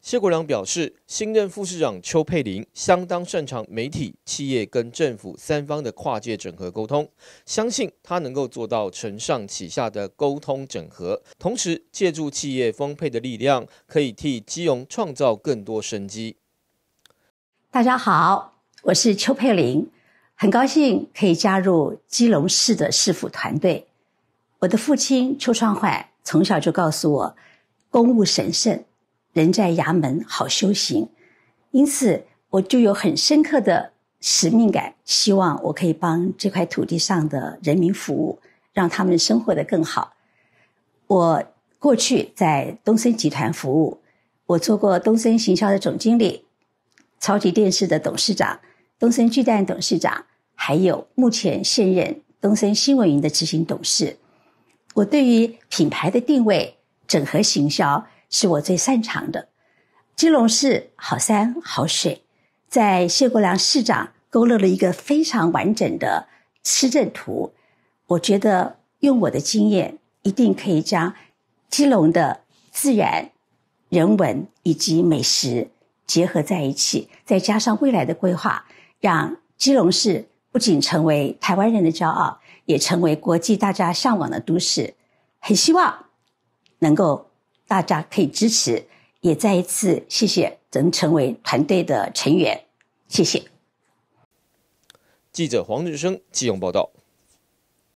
谢国良表示，新任副市长邱佩玲相当擅长媒体、企业跟政府三方的跨界整合沟通，相信她能够做到承上启下的沟通整合，同时借助企业丰沛的力量，可以替基隆创造更多生机。大家好，我是邱佩玲，很高兴可以加入基隆市的市府团队。我的父亲邱创焕从小就告诉我，公务神圣。人在衙门好修行，因此我就有很深刻的使命感，希望我可以帮这块土地上的人民服务，让他们生活的更好。我过去在东森集团服务，我做过东森行销的总经理、超级电视的董事长、东森巨蛋董事长，还有目前现任东森新闻云的执行董事。我对于品牌的定位、整合行销。是我最擅长的。基隆市好山好水，在谢国良市长勾勒了一个非常完整的施政图。我觉得用我的经验，一定可以将基隆的自然、人文以及美食结合在一起，再加上未来的规划，让基隆市不仅成为台湾人的骄傲，也成为国际大家向往的都市。很希望能够。大家可以支持，也再一次谢谢能成为团队的成员，谢谢。记者黄志生，季勇报道。